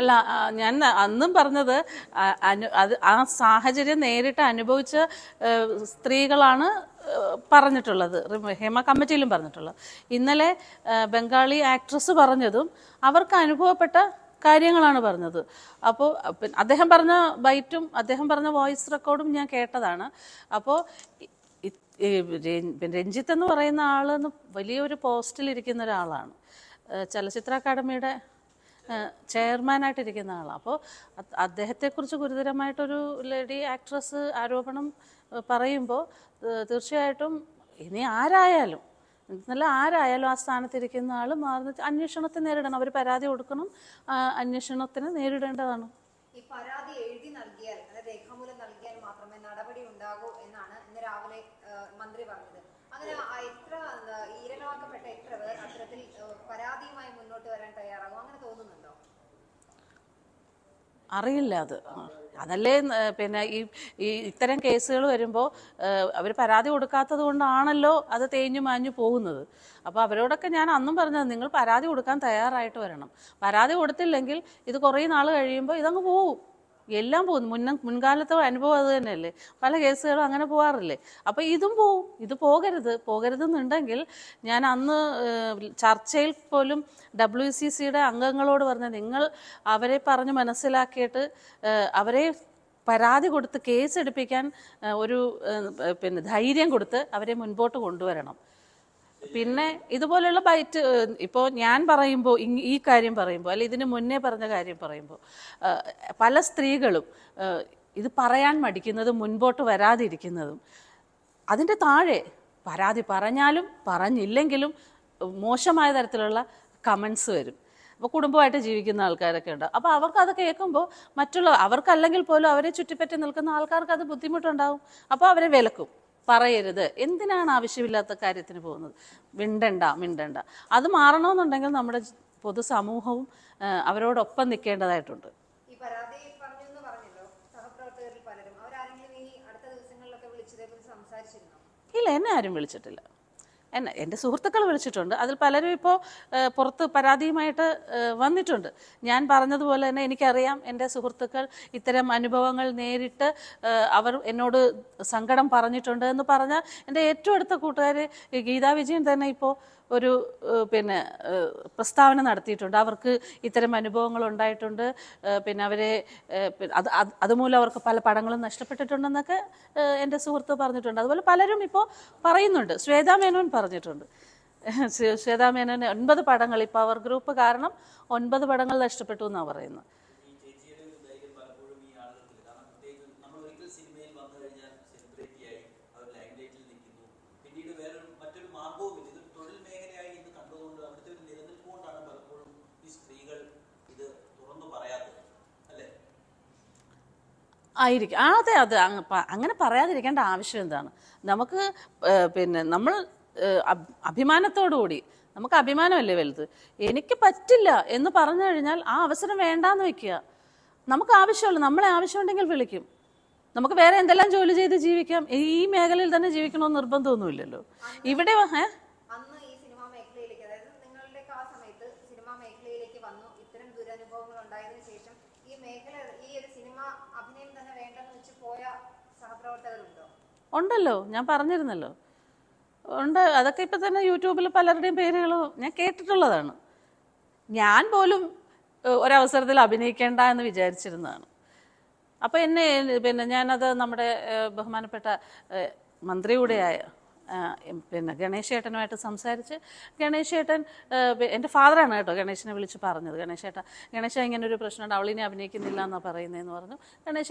അല്ല ഞാൻ അന്നും പറഞ്ഞത് അത് ആ സാഹചര്യം നേരിട്ട് അനുഭവിച്ച സ്ത്രീകളാണ് പറഞ്ഞിട്ടുള്ളത് ഹേമ കമ്മിറ്റിയിലും പറഞ്ഞിട്ടുള്ളത് ഇന്നലെ ബംഗാളി ആക്ട്രസ് പറഞ്ഞതും അവർക്ക് അനുഭവപ്പെട്ട കാര്യങ്ങളാണ് പറഞ്ഞത് അപ്പോൾ അദ്ദേഹം പറഞ്ഞ ബൈറ്റും അദ്ദേഹം പറഞ്ഞ വോയിസ് റെക്കോർഡും ഞാൻ കേട്ടതാണ് അപ്പോൾ രഞ്ജിത്ത് എന്ന് പറയുന്ന ആളെന്ന് വലിയൊരു പോസ്റ്റിലിരിക്കുന്ന ഒരാളാണ് ചലച്ചിത്ര അക്കാദമിയുടെ ചെയർമാനായിട്ടിരിക്കുന്ന ആളാണ് അപ്പോൾ അദ്ദേഹത്തെക്കുറിച്ച് ഗുരുതരമായിട്ടൊരു ലേഡി ആക്ട്രസ് ആരോപണം പറയുമ്പോൾ തീർച്ചയായിട്ടും ഇനി ആരായാലും എന്നല്ല ആരായാലും ആ സ്ഥാനത്തിരിക്കുന്ന ആൾ മാറുന്ന അന്വേഷണത്തെ നേരിടണം അവർ പരാതി കൊടുക്കണം അന്വേഷണത്തിന് നേരിടേണ്ടതാണ് ഈ പരാതി എഴുതി നൽകിയാൽ അതായത് രേഖാമൂലം നൽകിയാൽ മാത്രമേ നടപടി ഉണ്ടാകൂ എന്നാണ് ഇന്ന് രാവിലെ മന്ത്രി പറഞ്ഞത് അങ്ങനെ എത്ര ഇരകളാക്കപ്പെട്ട എത്ര പേർ അത്തരത്തിൽ പരാതിയുമായി മുന്നോട്ട് വരാൻ തയ്യാറാകും അറിയില്ല അത് അതല്ലേ പിന്നെ ഈ ഈ ഇത്തരം കേസുകൾ വരുമ്പോൾ അവർ പരാതി കൊടുക്കാത്തത് കൊണ്ടാണല്ലോ അത് തേഞ്ഞു മാഞ്ഞു പോകുന്നത് അപ്പോൾ അവരോടൊക്കെ ഞാൻ അന്നും പറഞ്ഞത് നിങ്ങൾ പരാതി കൊടുക്കാൻ തയ്യാറായിട്ട് വരണം പരാതി കൊടുത്തില്ലെങ്കിൽ ഇത് കുറേ നാൾ കഴിയുമ്പോൾ ഇതങ്ങ് പോവും എല്ലാം പോകുന്നു മുന്ന മുൻകാലത്തെ അനുഭവം അത് തന്നെയല്ലേ പല കേസുകളും അങ്ങനെ പോകാറില്ലേ അപ്പോൾ ഇതും പോവും ഇത് പോകരുത് പോകരുതെന്നുണ്ടെങ്കിൽ ഞാൻ അന്ന് ചർച്ചയിൽ പോലും ഡബ്ല്യു സി സിയുടെ അംഗങ്ങളോട് പറഞ്ഞ നിങ്ങൾ അവരെ പറഞ്ഞ് മനസ്സിലാക്കിയിട്ട് അവരെ പരാതി കൊടുത്ത് കേസ് എടുപ്പിക്കാൻ ഒരു പിന്നെ ധൈര്യം കൊടുത്ത് അവരെ മുൻപോട്ട് കൊണ്ടുവരണം പിന്നെ ഇതുപോലെയുള്ള ബൈറ്റ് ഇപ്പോൾ ഞാൻ പറയുമ്പോൾ ഈ കാര്യം പറയുമ്പോൾ അല്ലെ ഇതിന് മുന്നേ പറഞ്ഞ കാര്യം പറയുമ്പോൾ പല സ്ത്രീകളും ഇത് പറയാൻ മടിക്കുന്നതും മുൻപോട്ട് വരാതിരിക്കുന്നതും അതിൻ്റെ താഴെ പരാതി പറഞ്ഞാലും പറഞ്ഞില്ലെങ്കിലും മോശമായ തരത്തിലുള്ള കമൻസ് വരും അപ്പോൾ കുടുംബമായിട്ട് ജീവിക്കുന്ന ആൾക്കാരൊക്കെ ഉണ്ട് അപ്പോൾ അവർക്ക് അത് കേൾക്കുമ്പോൾ മറ്റുള്ള അവർക്കല്ലെങ്കിൽ പോലും അവരെ ചുറ്റിപ്പറ്റി നിൽക്കുന്ന ആൾക്കാർക്ക് അത് ബുദ്ധിമുട്ടുണ്ടാവും അപ്പോൾ അവരെ വിലക്കും പറയരുത് എന്തിനാണ് ആവശ്യമില്ലാത്ത കാര്യത്തിന് പോകുന്നത് മിണ്ടണ്ട മിണ്ടണ്ട അത് മാറണമെന്നുണ്ടെങ്കിൽ നമ്മുടെ പൊതുസമൂഹവും അവരോടൊപ്പം നിൽക്കേണ്ടതായിട്ടുണ്ട് ഇല്ല എന്നെ ആരും വിളിച്ചിട്ടില്ല എന്നെ എൻ്റെ സുഹൃത്തുക്കൾ വിളിച്ചിട്ടുണ്ട് അതിൽ പലരും ഇപ്പോൾ പുറത്ത് പരാതിയുമായിട്ട് വന്നിട്ടുണ്ട് ഞാൻ പറഞ്ഞതുപോലെ തന്നെ എനിക്കറിയാം എൻ്റെ സുഹൃത്തുക്കൾ ഇത്തരം അനുഭവങ്ങൾ നേരിട്ട് അവർ എന്നോട് സങ്കടം പറഞ്ഞിട്ടുണ്ട് എന്ന് പറഞ്ഞ എൻ്റെ ഏറ്റവും അടുത്ത കൂട്ടുകാർ ഗീതാ വിജയൻ തന്നെ ഇപ്പോൾ ഒരു പിന്നെ പ്രസ്താവന നടത്തിയിട്ടുണ്ട് അവർക്ക് ഇത്തരം അനുഭവങ്ങൾ ഉണ്ടായിട്ടുണ്ട് പിന്നെ അവരെ അത് അതുമൂലം അവർക്ക് പല പടങ്ങളും നഷ്ടപ്പെട്ടിട്ടുണ്ടെന്നൊക്കെ എൻ്റെ സുഹൃത്ത് പറഞ്ഞിട്ടുണ്ട് അതുപോലെ പലരും ഇപ്പോൾ പറയുന്നുണ്ട് ശ്വേതാ മേനോൻ പറഞ്ഞിട്ടുണ്ട് ശ്വേതാ മേനോൻ ഒൻപത് പടങ്ങൾ ഈ പവർ ഗ്രൂപ്പ് കാരണം ഒൻപത് പടങ്ങൾ നഷ്ടപ്പെട്ടു എന്നാണ് പറയുന്നത് ആയിരിക്കും അതെ അത് അങ്ങനെ പറയാതിരിക്കേണ്ട ആവശ്യം എന്താണ് നമുക്ക് പിന്നെ നമ്മൾ അഭിമാനത്തോടുകൂടി നമുക്ക് അഭിമാനമല്ലേ വലുത് എനിക്ക് പറ്റില്ല എന്ന് പറഞ്ഞു കഴിഞ്ഞാൽ ആ അവസരം വേണ്ടാന്ന് വെക്കുക നമുക്ക് ആവശ്യമുള്ളൂ നമ്മളെ ആവശ്യമുണ്ടെങ്കിൽ വിളിക്കും നമുക്ക് വേറെ എന്തെല്ലാം ജോലി ചെയ്ത് ജീവിക്കാം ഈ മേഖലയിൽ തന്നെ ജീവിക്കണമെന്ന് നിർബന്ധമൊന്നുമില്ലല്ലോ ഇവിടെ ഏ വന്നു ദുരനുഭവങ്ങൾ ഈ മേഖല ഉണ്ടല്ലോ ഞാൻ പറഞ്ഞിരുന്നല്ലോ ഉണ്ട് അതൊക്കെ ഇപ്പം തന്നെ യൂട്യൂബിൽ പലരുടെയും പേരുകൾ ഞാൻ കേട്ടിട്ടുള്ളതാണ് ഞാൻ പോലും ഒരവസരത്തിൽ അഭിനയിക്കേണ്ട എന്ന് വിചാരിച്ചിരുന്നതാണ് അപ്പോൾ എന്നെ പിന്നെ ഞാനത് നമ്മുടെ ബഹുമാനപ്പെട്ട മന്ത്രിയുടെയായ പിന്നെ ഏട്ടനുമായിട്ട് സംസാരിച്ച് ഗണേശേട്ടൻ എൻ്റെ ഫാദറാണ് കേട്ടോ ഗണേശനെ വിളിച്ച് പറഞ്ഞത് ഗണേശേട്ട ഗണേശ ഇങ്ങനെ ഒരു പ്രശ്നമുണ്ട് അവളിനെ അഭിനയിക്കുന്നില്ല എന്നാണ് പറയുന്നതെന്ന് പറഞ്ഞു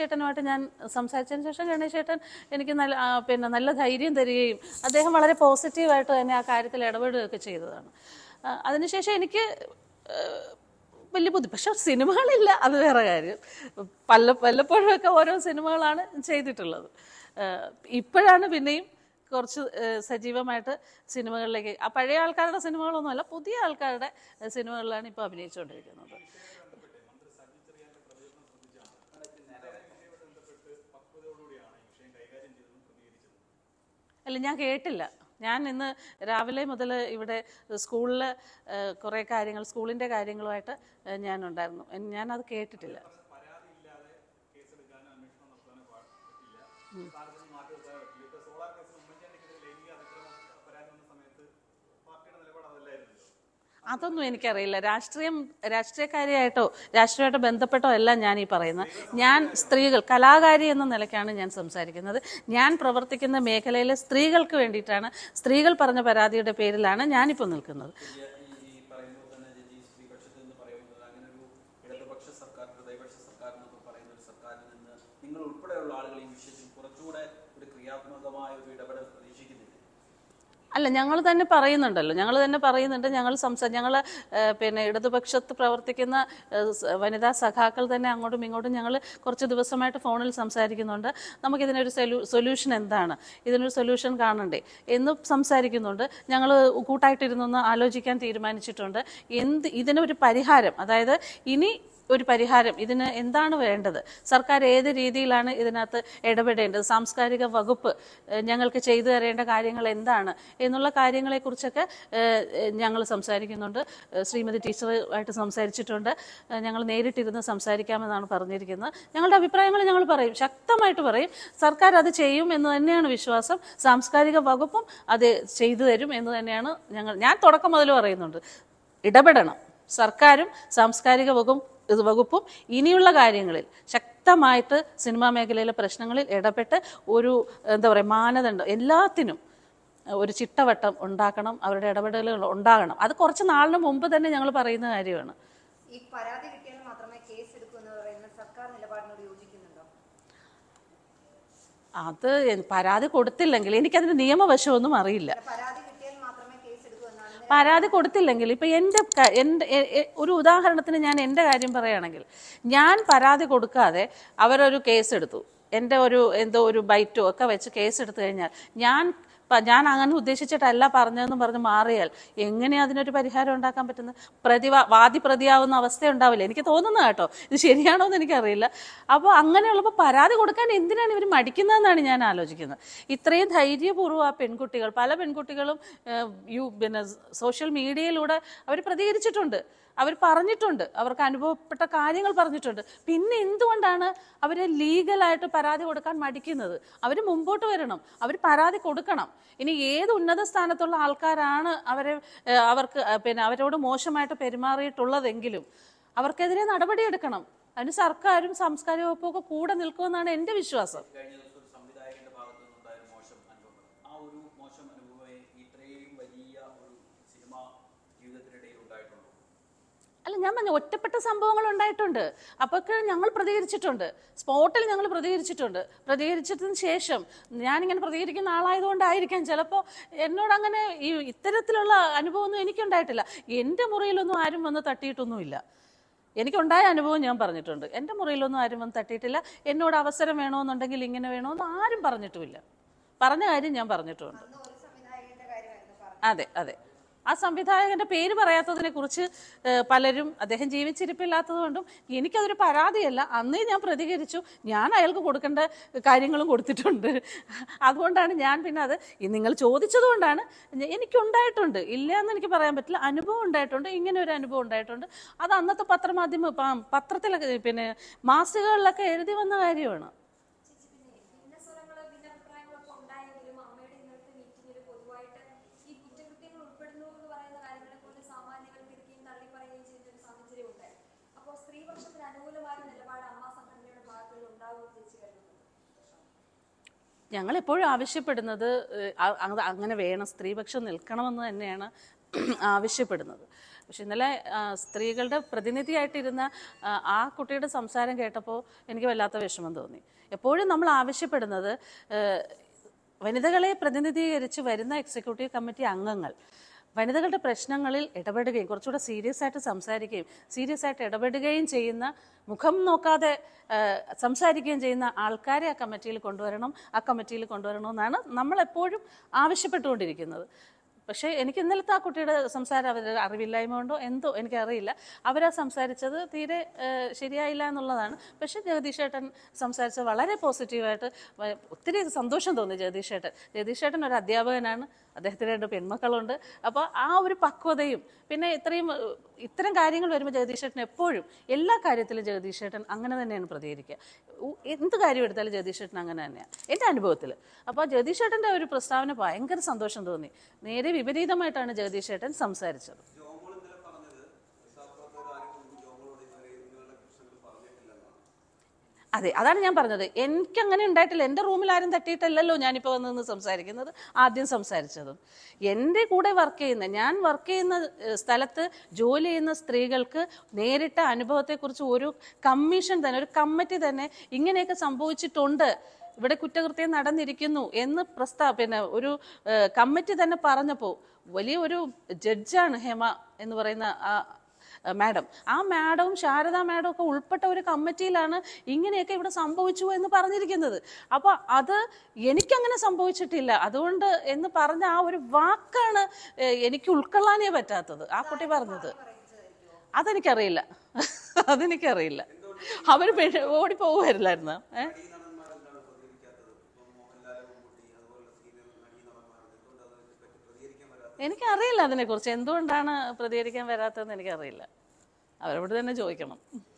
ഏട്ടനുമായിട്ട് ഞാൻ സംസാരിച്ചതിന് ശേഷം ഗണേശേട്ടൻ എനിക്ക് നല്ല പിന്നെ നല്ല ധൈര്യം തരികയും അദ്ദേഹം വളരെ പോസിറ്റീവായിട്ട് തന്നെ ആ കാര്യത്തിൽ ഇടപെടുകയൊക്കെ ചെയ്തതാണ് അതിനുശേഷം എനിക്ക് വലിയ ബുദ്ധി പക്ഷെ സിനിമകളില്ല അത് വേറെ കാര്യം പല്ല ഒക്കെ ഓരോ സിനിമകളാണ് ചെയ്തിട്ടുള്ളത് ഇപ്പോഴാണ് പിന്നെയും കുറച്ച് സജീവമായിട്ട് സിനിമകളിലേക്ക് ആ പഴയ ആൾക്കാരുടെ സിനിമകളൊന്നുമല്ല പുതിയ ആൾക്കാരുടെ സിനിമകളിലാണ് ഇപ്പോൾ അഭിനയിച്ചുകൊണ്ടിരിക്കുന്നത് അല്ല ഞാൻ കേട്ടില്ല ഞാൻ ഇന്ന് രാവിലെ മുതൽ ഇവിടെ സ്കൂളിൽ കുറേ കാര്യങ്ങൾ സ്കൂളിൻ്റെ കാര്യങ്ങളുമായിട്ട് ഞാനുണ്ടായിരുന്നു ഞാനത് കേട്ടിട്ടില്ല അതൊന്നും എനിക്കറിയില്ല രാഷ്ട്രീയം രാഷ്ട്രീയക്കാരിയായിട്ടോ രാഷ്ട്രീയമായിട്ടോ ബന്ധപ്പെട്ടോ അല്ല ഞാൻ ഈ പറയുന്നത് ഞാൻ സ്ത്രീകൾ കലാകാരി എന്ന നിലയ്ക്കാണ് ഞാൻ സംസാരിക്കുന്നത് ഞാൻ പ്രവർത്തിക്കുന്ന മേഖലയിലെ സ്ത്രീകൾക്ക് വേണ്ടിയിട്ടാണ് സ്ത്രീകൾ പറഞ്ഞ പരാതിയുടെ പേരിലാണ് ഞാനിപ്പോൾ നിൽക്കുന്നത് അല്ല ഞങ്ങൾ തന്നെ പറയുന്നുണ്ടല്ലോ ഞങ്ങൾ തന്നെ പറയുന്നുണ്ട് ഞങ്ങൾ സംസാ ഞങ്ങൾ പിന്നെ ഇടതുപക്ഷത്ത് പ്രവർത്തിക്കുന്ന വനിതാ സഖാക്കൾ തന്നെ അങ്ങോട്ടും ഇങ്ങോട്ടും ഞങ്ങൾ കുറച്ച് ദിവസമായിട്ട് ഫോണിൽ സംസാരിക്കുന്നുണ്ട് നമുക്കിതിനൊരു സൊല്യൂ സൊല്യൂഷൻ എന്താണ് ഇതിനൊരു സൊല്യൂഷൻ കാണണ്ടേ എന്ന് സംസാരിക്കുന്നുണ്ട് ഞങ്ങൾ കൂട്ടായിട്ടിരുന്നൊന്ന് ആലോചിക്കാൻ തീരുമാനിച്ചിട്ടുണ്ട് എന്ത് ഇതിനൊരു പരിഹാരം അതായത് ഇനി ഒരു പരിഹാരം ഇതിന് എന്താണ് വേണ്ടത് സർക്കാർ ഏത് രീതിയിലാണ് ഇതിനകത്ത് ഇടപെടേണ്ടത് സാംസ്കാരിക വകുപ്പ് ഞങ്ങൾക്ക് ചെയ്തു തരേണ്ട കാര്യങ്ങൾ എന്താണ് എന്നുള്ള കാര്യങ്ങളെക്കുറിച്ചൊക്കെ ഞങ്ങൾ സംസാരിക്കുന്നുണ്ട് ശ്രീമതി ടീച്ചറുമായിട്ട് സംസാരിച്ചിട്ടുണ്ട് ഞങ്ങൾ നേരിട്ടിരുന്ന് സംസാരിക്കാമെന്നാണ് പറഞ്ഞിരിക്കുന്നത് ഞങ്ങളുടെ അഭിപ്രായങ്ങൾ ഞങ്ങൾ പറയും ശക്തമായിട്ട് പറയും സർക്കാർ അത് ചെയ്യും എന്ന് തന്നെയാണ് വിശ്വാസം സാംസ്കാരിക വകുപ്പും അത് ചെയ്തു തരും എന്ന് തന്നെയാണ് ഞങ്ങൾ ഞാൻ തുടക്കം മുതൽ പറയുന്നുണ്ട് ഇടപെടണം സർക്കാരും സാംസ്കാരിക വകുപ്പും വകുപ്പും ഇനിയുള്ള കാര്യങ്ങളിൽ ശക്തമായിട്ട് സിനിമാ മേഖലയിലെ പ്രശ്നങ്ങളിൽ ഇടപെട്ട് ഒരു എന്താ പറയുക മാനദണ്ഡം എല്ലാത്തിനും ഒരു ചിട്ടവട്ടം ഉണ്ടാക്കണം അവരുടെ ഇടപെടലുകൾ ഉണ്ടാകണം അത് കുറച്ച് നാളിന് മുമ്പ് തന്നെ ഞങ്ങൾ പറയുന്ന കാര്യമാണ് ഈ പരാതി മാത്രമേ കേസ് സർക്കാർ അത് പരാതി കൊടുത്തില്ലെങ്കിൽ എനിക്കതിന് നിയമവശമൊന്നും അറിയില്ല പരാതി കൊടുത്തില്ലെങ്കിൽ ഇപ്പം എൻ്റെ എൻ്റെ ഒരു ഉദാഹരണത്തിന് ഞാൻ എൻ്റെ കാര്യം പറയുകയാണെങ്കിൽ ഞാൻ പരാതി കൊടുക്കാതെ അവരൊരു കേസെടുത്തു എടുത്തു എൻ്റെ ഒരു എന്തോ ഒരു ബൈറ്റോ ഒക്കെ വെച്ച് കേസെടുത്തു കഴിഞ്ഞാൽ ഞാൻ ഞാൻ അങ്ങനെ ഉദ്ദേശിച്ചിട്ടല്ല പറഞ്ഞതെന്ന് പറഞ്ഞ് മാറിയാൽ എങ്ങനെ അതിനൊരു പരിഹാരം ഉണ്ടാക്കാൻ പറ്റുന്നത് പ്രതി വാദി പ്രതിയാവുന്ന അവസ്ഥ ഉണ്ടാവില്ല എനിക്ക് തോന്നുന്നു കേട്ടോ ഇത് ശരിയാണോ എന്ന് എനിക്കറിയില്ല അപ്പോൾ അങ്ങനെയുള്ളപ്പോൾ പരാതി കൊടുക്കാൻ എന്തിനാണ് ഇവർ മടിക്കുന്നതെന്നാണ് ഞാൻ ആലോചിക്കുന്നത് ഇത്രയും ധൈര്യപൂർവ്വം ആ പെൺകുട്ടികൾ പല പെൺകുട്ടികളും യു പിന്നെ സോഷ്യൽ മീഡിയയിലൂടെ അവർ പ്രതികരിച്ചിട്ടുണ്ട് അവർ പറഞ്ഞിട്ടുണ്ട് അവർക്ക് അനുഭവപ്പെട്ട കാര്യങ്ങൾ പറഞ്ഞിട്ടുണ്ട് പിന്നെ എന്തുകൊണ്ടാണ് അവർ ലീഗലായിട്ട് പരാതി കൊടുക്കാൻ മടിക്കുന്നത് അവർ മുമ്പോട്ട് വരണം അവർ പരാതി കൊടുക്കണം ഇനി ഏത് ഉന്നത സ്ഥാനത്തുള്ള ആൾക്കാരാണ് അവരെ അവർക്ക് പിന്നെ അവരോട് മോശമായിട്ട് പെരുമാറിയിട്ടുള്ളതെങ്കിലും അവർക്കെതിരെ നടപടിയെടുക്കണം അതിന് സർക്കാരും സാംസ്കാരിക വകുപ്പൊക്കെ കൂടെ നിൽക്കുമെന്നാണ് എൻ്റെ വിശ്വാസം ഞാൻ പറഞ്ഞു ഒറ്റപ്പെട്ട സംഭവങ്ങൾ ഉണ്ടായിട്ടുണ്ട് അപ്പൊക്കെ ഞങ്ങൾ പ്രതികരിച്ചിട്ടുണ്ട് സ്പോട്ടിൽ ഞങ്ങൾ പ്രതികരിച്ചിട്ടുണ്ട് പ്രതികരിച്ചതിന് ശേഷം ഞാനിങ്ങനെ പ്രതികരിക്കുന്ന ആളായതുകൊണ്ടായിരിക്കാം ചിലപ്പോൾ എന്നോട് അങ്ങനെ ഈ ഇത്തരത്തിലുള്ള അനുഭവമൊന്നും എനിക്കുണ്ടായിട്ടില്ല എൻ്റെ മുറിയിലൊന്നും ആരും വന്ന് തട്ടിയിട്ടൊന്നുമില്ല എനിക്കുണ്ടായ അനുഭവം ഞാൻ പറഞ്ഞിട്ടുണ്ട് എൻ്റെ മുറിയിലൊന്നും ആരും വന്ന് തട്ടിയിട്ടില്ല എന്നോട് അവസരം വേണമെന്നുണ്ടെങ്കിൽ ഇങ്ങനെ വേണമെന്ന് ആരും പറഞ്ഞിട്ടുമില്ല പറഞ്ഞ കാര്യം ഞാൻ പറഞ്ഞിട്ടുണ്ട് അതെ അതെ ആ സംവിധായകന്റെ പേര് പറയാത്തതിനെ കുറിച്ച് പലരും അദ്ദേഹം ജീവിച്ചിരിപ്പില്ലാത്തത് കൊണ്ടും എനിക്കതൊരു പരാതിയല്ല അന്നേ ഞാൻ പ്രതികരിച്ചു ഞാൻ അയാൾക്ക് കൊടുക്കേണ്ട കാര്യങ്ങളും കൊടുത്തിട്ടുണ്ട് അതുകൊണ്ടാണ് ഞാൻ പിന്നെ അത് നിങ്ങൾ ചോദിച്ചത് കൊണ്ടാണ് എനിക്കുണ്ടായിട്ടുണ്ട് ഇല്ല എന്ന് എനിക്ക് പറയാൻ പറ്റില്ല അനുഭവം ഉണ്ടായിട്ടുണ്ട് ഇങ്ങനെ ഒരു അനുഭവം ഉണ്ടായിട്ടുണ്ട് അത് അന്നത്തെ പത്രമാധ്യമ പത്രത്തിലൊക്കെ പിന്നെ മാസികകളിലൊക്കെ എഴുതി വന്ന കാര്യമാണ് അപ്പോൾ സ്ത്രീപക്ഷത്തിന് അനുകൂലമായ നിലപാട് അമ്മ സംഘടനയുടെ ഭാഗത്തിൽ ഉണ്ടാവുമെന്ന് ഞങ്ങൾ എപ്പോഴും ആവശ്യപ്പെടുന്നത് അങ്ങനെ വേണം സ്ത്രീപക്ഷം നിൽക്കണമെന്ന് തന്നെയാണ് ആവശ്യപ്പെടുന്നത് പക്ഷെ ഇന്നലെ സ്ത്രീകളുടെ പ്രതിനിധിയായിട്ടിരുന്ന ആ കുട്ടിയുടെ സംസാരം കേട്ടപ്പോൾ എനിക്ക് വല്ലാത്ത വിഷമം തോന്നി എപ്പോഴും നമ്മൾ ആവശ്യപ്പെടുന്നത് വനിതകളെ പ്രതിനിധീകരിച്ച് വരുന്ന എക്സിക്യൂട്ടീവ് കമ്മിറ്റി അംഗങ്ങൾ വനിതകളുടെ പ്രശ്നങ്ങളിൽ ഇടപെടുകയും കുറച്ചുകൂടെ സീരിയസ് ആയിട്ട് സംസാരിക്കുകയും സീരിയസ് ആയിട്ട് ഇടപെടുകയും ചെയ്യുന്ന മുഖം നോക്കാതെ സംസാരിക്കുകയും ചെയ്യുന്ന ആൾക്കാരെ ആ കമ്മിറ്റിയിൽ കൊണ്ടുവരണം ആ കമ്മിറ്റിയിൽ കൊണ്ടുവരണമെന്നാണ് നമ്മളെപ്പോഴും ആവശ്യപ്പെട്ടുകൊണ്ടിരിക്കുന്നത് പക്ഷേ എനിക്ക് ഇന്നലത്തെ ആ കുട്ടിയുടെ സംസാരം അവർ അറിവില്ലായ്മ ഉണ്ടോ എന്തോ എനിക്കറിയില്ല അവരാ സംസാരിച്ചത് തീരെ ശരിയായില്ല എന്നുള്ളതാണ് പക്ഷേ ജഗദീഷ് ഏട്ടൻ സംസാരിച്ചത് വളരെ പോസിറ്റീവായിട്ട് ഒത്തിരി സന്തോഷം തോന്നി ജഗദീഷ് ഏട്ടൻ ഏട്ടൻ ഒരു അധ്യാപകനാണ് അദ്ദേഹത്തിന് രണ്ട് പെൺമക്കളുണ്ട് അപ്പോൾ ആ ഒരു പക്വതയും പിന്നെ ഇത്രയും ഇത്തരം കാര്യങ്ങൾ വരുമ്പോൾ ചേട്ടൻ എപ്പോഴും എല്ലാ കാര്യത്തിലും ചേട്ടൻ അങ്ങനെ തന്നെയാണ് പ്രതികരിക്കുക എന്ത് കാര്യം എടുത്താലും ചേട്ടൻ അങ്ങനെ തന്നെയാണ് എൻ്റെ അനുഭവത്തിൽ അപ്പോൾ ചേട്ടൻ്റെ ഒരു പ്രസ്താവന ഭയങ്കര സന്തോഷം തോന്നി നേരെ വിപരീതമായിട്ടാണ് ചേട്ടൻ സംസാരിച്ചത് അതെ അതാണ് ഞാൻ പറഞ്ഞത് എനിക്ക് അങ്ങനെ ഉണ്ടായിട്ടില്ല എൻ്റെ റൂമിൽ ആരും തട്ടിയിട്ടല്ലല്ലോ ഞാനിപ്പോൾ വന്ന് നിന്ന് സംസാരിക്കുന്നത് ആദ്യം സംസാരിച്ചതും എൻ്റെ കൂടെ വർക്ക് ചെയ്യുന്ന ഞാൻ വർക്ക് ചെയ്യുന്ന സ്ഥലത്ത് ജോലി ചെയ്യുന്ന സ്ത്രീകൾക്ക് നേരിട്ട അനുഭവത്തെക്കുറിച്ച് ഒരു കമ്മീഷൻ തന്നെ ഒരു കമ്മിറ്റി തന്നെ ഇങ്ങനെയൊക്കെ സംഭവിച്ചിട്ടുണ്ട് ഇവിടെ കുറ്റകൃത്യം നടന്നിരിക്കുന്നു എന്ന് പ്രസ്താവ പിന്നെ ഒരു കമ്മിറ്റി തന്നെ പറഞ്ഞപ്പോൾ വലിയ ഒരു ജഡ്ജാണ് ഹേമ എന്ന് പറയുന്ന ആ മാഡം ആ മാഡവും ശാരദ മാഡം ഒക്കെ ഉൾപ്പെട്ട ഒരു കമ്മിറ്റിയിലാണ് ഇങ്ങനെയൊക്കെ ഇവിടെ സംഭവിച്ചു എന്ന് പറഞ്ഞിരിക്കുന്നത് അപ്പൊ അത് എനിക്കങ്ങനെ സംഭവിച്ചിട്ടില്ല അതുകൊണ്ട് എന്ന് പറഞ്ഞ ആ ഒരു വാക്കാണ് എനിക്ക് ഉൾക്കൊള്ളാനേ പറ്റാത്തത് ആ കുട്ടി പറഞ്ഞത് അതെനിക്കറിയില്ല അതെനിക്കറിയില്ല അവർ ഓടിപ്പോകുമായിരുന്നായിരുന്നു ഏഹ് എനിക്കറിയില്ല അതിനെക്കുറിച്ച് എന്തുകൊണ്ടാണ് പ്രതികരിക്കാൻ വരാത്തതെന്ന് എനിക്കറിയില്ല അവരോട് തന്നെ ചോദിക്കണം